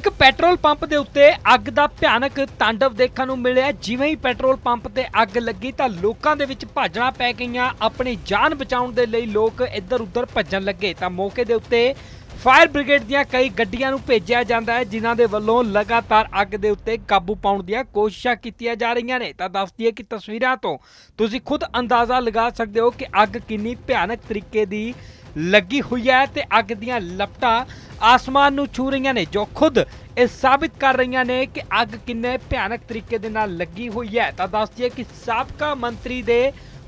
ਇੱਕ petrol pump ਦੇ ਉੱਤੇ ਅੱਗ ਦਾ ਭਿਆਨਕ ਤਾਂਡਵ ਦੇਖਣ ਨੂੰ ਮਿਲਿਆ ਜਿਵੇਂ ਹੀ ਪੈਟਰੋਲ ਪੰਪ ਤੇ ਅੱਗ ਲੱਗੀ ਤਾਂ ਲੋਕਾਂ ਦੇ ਵਿੱਚ ਭਾਜਣਾ ਪੈ ਗਈਆਂ ਆਪਣੀ ਜਾਨ ਬਚਾਉਣ ਦੇ ਲਈ ਲੋਕ ਇੱਧਰ ਉੱਧਰ ਭੱਜਣ ਲੱਗੇ ਤਾਂ ਮੌਕੇ ਦੇ ਉੱਤੇ ਫਾਇਰ ਬ੍ਰਿਗੇਡ ਦੀਆਂ ਕਈ ਗੱਡੀਆਂ ਨੂੰ ਭੇਜਿਆ ਜਾਂਦਾ ਹੈ ਜਿਨ੍ਹਾਂ ਦੇ ਵੱਲੋਂ ਲਗਾਤਾਰ ਅੱਗ ਦੇ ਉੱਤੇ ਕਾਬੂ ਪਾਉਣ ਦੀਆਂ ਕੋਸ਼ਿਸ਼ਾਂ ਕੀਤੀਆਂ ਜਾ ਰਹੀਆਂ ਨੇ ਤਾਂ ਦੱਸਦੀ ਹੈ ਕਿ ਤਸਵੀਰਾਂ ਤੋਂ ਤੁਸੀਂ ਖੁਦ ਅੰਦਾਜ਼ਾ ਲਗਾ ਸਕਦੇ ਹੋ ਕਿ ਅੱਗ ਕਿੰਨੀ ਭਿਆਨਕ ਤਰੀਕੇ ਦੀ ਲੱਗੀ ਹੋਈ ਹੈ ਤੇ ਅੱਗ ਦੀਆਂ ਲਪਟਾਂ ਆਸਮਾਨ ਨੂੰ ਛੂ ਰਹੀਆਂ ਨੇ ਜੋ ਖੁਦ ਇਹ ਸਾਬਿਤ ਕਰ ਰਹੀਆਂ ਨੇ ਕਿ ਅੱਗ ਕਿੰਨੇ ਭਿਆਨਕ ਤਰੀਕੇ ਦੇ ਨਾਲ ਲੱਗੀ ਹੋਈ ਹੈ ਤਾਂ ਦੱਸ ਦਈਏ ਕਿ ਸਾਬਕਾ ਮੰਤਰੀ ਦੇ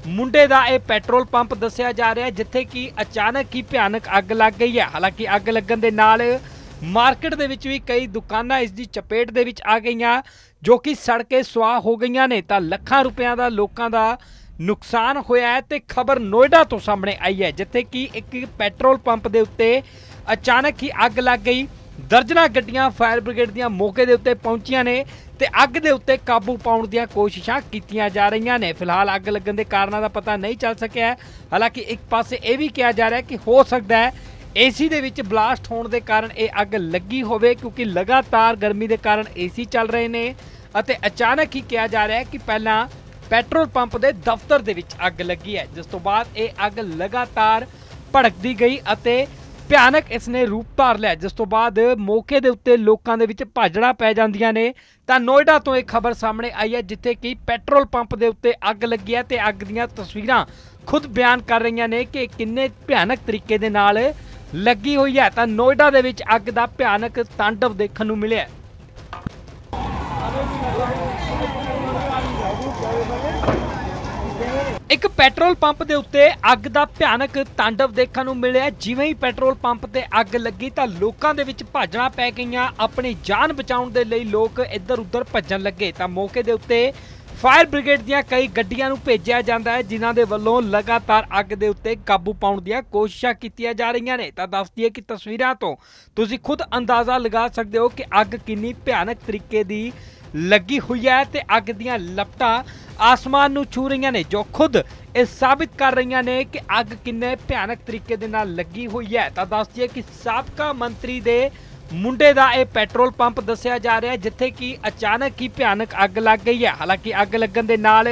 ਮੁੰਡੇ ਦਾ ਇਹ ਪੈਟਰੋਲ ਪੰਪ ਦੱਸਿਆ ਜਾ ਰਿਹਾ ਜਿੱਥੇ ਕਿ ਅਚਾਨਕ ਹੀ ਭਿਆਨਕ ਅੱਗ ਲੱਗ ਗਈ ਹੈ ਹਾਲਾਂਕਿ ਅੱਗ ਲੱਗਣ ਦੇ ਨਾਲ ਮਾਰਕੀਟ ਦੇ ਵਿੱਚ ਵੀ ਕਈ ਦੁਕਾਨਾਂ ਇਸ ਦੀ ਚਪੇਟ ਦੇ ਵਿੱਚ ਆ ਗਈਆਂ ਜੋ ਕਿ ਸੜਕੇ ਸਵਾਹ ਹੋ ਗਈਆਂ ਨੇ ਤਾਂ ਲੱਖਾਂ ਰੁਪਈਆ ਦਾ ਲੋਕਾਂ ਦਾ ਨੁਕਸਾਨ ਹੋਇਆ ਹੈ ਤੇ ਖਬਰ ਨੋਇਡਾ ਤੋਂ ਸਾਹਮਣੇ ਆਈ ਹੈ ਜਿੱਥੇ ਕਿ ਇੱਕ ਪੈਟਰੋਲ ਪੰਪ ਦੇ ਉੱਤੇ ਅਚਾਨਕ ਹੀ ਅੱਗ ਲੱਗ ਗਈ ਦਰਜਨਾ ਗੱਡੀਆਂ ਫਾਇਰ ਬ੍ਰਿਗੇਡ ਦੀਆਂ ਮੌਕੇ ਦੇ ਉੱਤੇ ਪਹੁੰਚੀਆਂ ਨੇ ਤੇ ਅੱਗ ਦੇ ਉੱਤੇ ਕਾਬੂ ਪਾਉਣ ਦੀਆਂ ਕੋਸ਼ਿਸ਼ਾਂ ਕੀਤੀਆਂ ਜਾ ਰਹੀਆਂ ਨੇ ਫਿਲਹਾਲ ਅੱਗ ਲੱਗਣ ਦੇ ਕਾਰਨਾਂ ਦਾ ਪਤਾ ਨਹੀਂ ਚੱਲ ਸਕਿਆ ਹਾਲਾਂਕਿ ਇੱਕ ਪਾਸੇ ਇਹ ਵੀ ਕਿਹਾ ਜਾ ਰਿਹਾ ਕਿ ਹੋ ਸਕਦਾ ਹੈ ਏਸੀ ਦੇ ਵਿੱਚ ਬਲਾਸਟ ਹੋਣ ਦੇ ਕਾਰਨ ਇਹ ਅੱਗ ਲੱਗੀ ਹੋਵੇ ਕਿਉਂਕਿ ਲਗਾਤਾਰ ਗਰਮੀ ਦੇ ਕਾਰਨ ਏਸੀ ਚੱਲ ਰਹੇ ਨੇ ਅਤੇ ਅਚਾਨਕ ਹੀ ਕਿਹਾ ਜਾ ਰਿਹਾ ਹੈ ਕਿ ਪਹਿਲਾਂ ਪੈਟਰੋਲ ਪੰਪ ਦੇ ਦਫ਼ਤਰ ਦੇ ਵਿੱਚ ਅੱਗ ਲੱਗੀ ਹੈ ਜਿਸ ਤੋਂ ਬਾਅਦ ਇਹ ਅੱਗ ਲਗਾਤਾਰ ਭੜਕਦੀ ਗਈ ਅਤੇ ਭਿਆਨਕ ਇਸ ਨੇ ਰੂਪ ਧਾਰ ਲਿਆ ਜਿਸ ਤੋਂ ਬਾਅਦ ਮੌਕੇ ਦੇ ਉੱਤੇ ਲੋਕਾਂ ਦੇ ਵਿੱਚ ਭਾਜੜਾ ਪੈ ਜਾਂਦੀਆਂ ਨੇ ਤਾਂ ਨੋਇਡਾ ਤੋਂ ਇਹ ਖਬਰ ਸਾਹਮਣੇ ਆਈ ਹੈ ਜਿੱਥੇ ਕਿ ਪੈਟਰੋਲ ਪੰਪ ਦੇ ਉੱਤੇ ਅੱਗ ਲੱਗੀ ਹੈ ਤੇ ਅੱਗ ਦੀਆਂ ਤਸਵੀਰਾਂ ਖੁਦ ਬਿਆਨ ਕਰ ਰਹੀਆਂ ਨੇ ਕਿ ਕਿੰਨੇ ਭਿਆਨਕ ਤਰੀਕੇ ਦੇ ਨਾਲ ਲੱਗੀ ਹੋਈ ਹੈ ਤਾਂ ਨੋਇਡਾ ਦੇ ਵਿੱਚ ਅੱਗ ਦਾ ਭਿਆਨਕ ਤਾਂਡਵ ਦੇਖਣ ਨੂੰ ਮਿਲਿਆ ਇੱਕ ਪੈਟਰੋਲ ਪੰਪ ਦੇ ਉੱਤੇ ਅੱਗ ਦਾ ਭਿਆਨਕ ਤਾਂਡਵ ਦੇਖਣ ਨੂੰ ਮਿਲਿਆ ਜਿਵੇਂ ਹੀ ਪੈਟਰੋਲ ਪੰਪ ਤੇ ਅੱਗ ਲੱਗੀ ਤਾਂ ਲੋਕਾਂ ਦੇ ਵਿੱਚ ਭਾਜਣਾ ਪੈ ਗਈਆਂ ਆਪਣੀ ਜਾਨ ਬਚਾਉਣ ਦੇ ਲਈ ਲੋਕ ਇੱਧਰ ਉੱਧਰ ਭੱਜਣ ਲੱਗੇ ਤਾਂ ਮੌਕੇ ਦੇ ਉੱਤੇ ਫਾਇਰ ਬ੍ਰਿਗੇਡ ਦੀਆਂ ਕਈ ਗੱਡੀਆਂ ਨੂੰ ਭੇਜਿਆ ਜਾਂਦਾ ਹੈ ਜਿਨ੍ਹਾਂ ਦੇ ਵੱਲੋਂ ਲਗਾਤਾਰ ਅੱਗ ਦੇ ਉੱਤੇ ਕਾਬੂ ਪਾਉਣ ਦੀਆਂ ਕੋਸ਼ਿਸ਼ਾਂ ਕੀਤੀਆਂ ਜਾ ਰਹੀਆਂ ਨੇ ਤਾਂ ਦੱਸਦੀ ਹੈ ਕਿ ਤਸਵੀਰਾਂ ਤੋਂ ਤੁਸੀਂ ਖੁਦ ਅੰਦਾਜ਼ਾ ਲਗਾ ਸਕਦੇ ਹੋ ਕਿ ਅੱਗ ਕਿੰਨੀ ਭਿਆਨਕ ਤਰੀਕੇ ਦੀ ਲੱਗੀ ਹੋਈ ਹੈ ਤੇ ਅੱਗ ਦੀਆਂ ਲਪਟਾਂ ਆਸਮਾਨ ਨੂੰ ਛੂ ਰਹੀਆਂ ਨੇ ਜੋ ਖੁਦ ਇਹ ਸਾਬਿਤ ਕਰ ਰਹੀਆਂ ਨੇ ਕਿ ਅੱਗ ਕਿੰਨੇ ਭਿਆਨਕ ਤਰੀਕੇ ਦੇ ਨਾਲ ਲੱਗੀ ਹੋਈ ਹੈ ਤਾਂ ਦੱਸ ਦਈਏ ਕਿ ਸਾਬਕਾ ਮੰਤਰੀ ਦੇ ਮੁੰਡੇ ਦਾ ਇਹ ਪੈਟਰੋਲ ਪੰਪ ਦੱਸਿਆ ਜਾ ਰਿਹਾ ਜਿੱਥੇ ਕਿ ਅਚਾਨਕ ਹੀ ਭਿਆਨਕ ਅੱਗ ਲੱਗ ਗਈ ਹੈ ਹਾਲਾਂਕਿ ਅੱਗ ਲੱਗਣ ਦੇ ਨਾਲ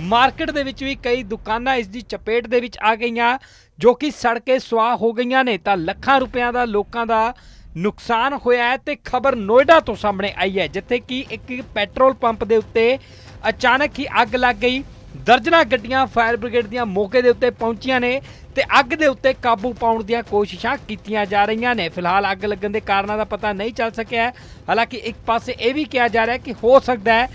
ਮਾਰਕੀਟ ਦੇ ਵਿੱਚ ਵੀ ਕਈ ਦੁਕਾਨਾਂ ਇਸ ਦੀ ਚਪੇਟ ਦੇ ਵਿੱਚ ਆ ਗਈਆਂ ਜੋ ਕਿ ਸੜ ਕੇ ਹੋ ਗਈਆਂ ਨੇ ਤਾਂ ਲੱਖਾਂ ਰੁਪਈਆ ਦਾ ਲੋਕਾਂ ਦਾ ਨੁਕਸਾਨ ਹੋਇਆ ਹੈ ਤੇ ਖਬਰ ਨੋਇਡਾ ਤੋਂ ਸਾਹਮਣੇ ਆਈ ਹੈ ਜਿੱਥੇ ਕਿ ਇੱਕ ਪੈਟਰੋਲ ਪੰਪ ਦੇ ਉੱਤੇ ਅਚਾਨਕ ਹੀ ਅੱਗ ਲੱਗ ਗਈ ਦਰਜਨਾ ਗੱਡੀਆਂ ਫਾਇਰ ਬ੍ਰਿਗੇਡ ਦੀਆਂ ਮੌਕੇ ਦੇ ਉੱਤੇ ਪਹੁੰਚੀਆਂ ਨੇ ਤੇ ਅੱਗ ਦੇ ਉੱਤੇ ਕਾਬੂ ਪਾਉਣ ਦੀਆਂ ਕੋਸ਼ਿਸ਼ਾਂ ਕੀਤੀਆਂ ਜਾ ਰਹੀਆਂ ਨੇ ਫਿਲਹਾਲ ਅੱਗ ਲੱਗਣ ਦੇ ਕਾਰਨਾਂ ਦਾ ਪਤਾ ਨਹੀਂ ਚੱਲ ਸਕਿਆ ਹੈ ਹਾਲਾਂਕਿ ਇੱਕ ਪਾਸੇ ਇਹ ਵੀ ਕਿਹਾ ਜਾ ਰਿਹਾ ਹੈ ਕਿ ਹੋ ਸਕਦਾ ਹੈ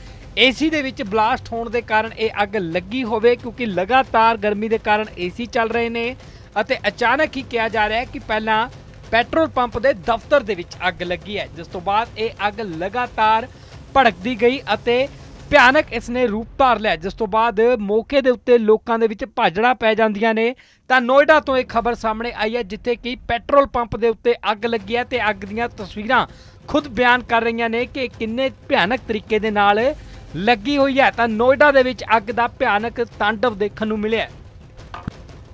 ਏਸੀ ਦੇ ਵਿੱਚ ਬਲਾਸਟ ਹੋਣ ਦੇ ਕਾਰਨ ਇਹ ਅੱਗ ਲੱਗੀ ਹੋਵੇ ਕਿਉਂਕਿ ਲਗਾਤਾਰ ਗਰਮੀ ਦੇ ਕਾਰਨ ਏਸੀ ਚੱਲ ਰਹੇ ਨੇ ਅਤੇ ਅਚਾਨਕ ਹੀ ਕਿਹਾ ਜਾ ਰਿਹਾ ਹੈ ਕਿ ਪਹਿਲਾਂ ਪੈਟਰੋਲ ਪੰਪ ਦੇ ਦਫ਼ਤਰ ਦੇ ਵਿੱਚ ਅੱਗ ਲੱਗੀ ਹੈ ਜਿਸ ਤੋਂ ਬਾਅਦ ਇਹ ਅੱਗ ਲਗਾਤਾਰ ਭੜਕਦੀ ਗਈ ਅਤੇ ਭਿਆਨਕ ਇਸ ਨੇ ਰੂਪ ਧਾਰ ਲਿਆ ਜਿਸ ਤੋਂ ਬਾਅਦ ਮੌਕੇ ਦੇ ਉੱਤੇ ਲੋਕਾਂ ਦੇ ਵਿੱਚ ਭਾਜੜਾ ਪੈ ਜਾਂਦੀਆਂ ਨੇ ਤਾਂ ਨੋਇਡਾ ਤੋਂ ਇੱਕ ਖਬਰ ਸਾਹਮਣੇ ਆਈ ਹੈ ਜਿੱਥੇ ਕਿ ਪੈਟਰੋਲ ਪੰਪ ਦੇ ਉੱਤੇ ਅੱਗ ਲੱਗੀ ਹੈ ਤੇ ਅੱਗ ਦੀਆਂ ਤਸਵੀਰਾਂ ਖੁਦ ਬਿਆਨ ਕਰ ਰਹੀਆਂ ਨੇ ਕਿ ਕਿੰਨੇ ਭਿਆਨਕ ਤਰੀਕੇ ਦੇ ਨਾਲ ਲੱਗੀ ਹੋਈ ਹੈ ਤਾਂ ਨੋਇਡਾ ਦੇ ਵਿੱਚ ਅੱਗ ਦਾ ਭਿਆਨਕ ਤਾਂਡਵ ਦੇਖਣ ਨੂੰ ਮਿਲਿਆ